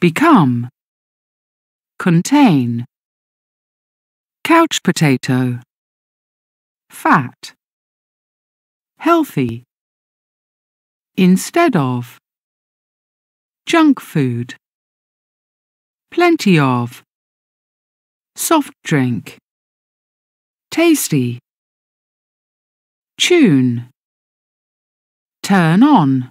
Become. Contain. Couch potato. Fat. Healthy. Instead of. Junk food. Plenty of. Soft drink. Tasty. Tune. Turn on.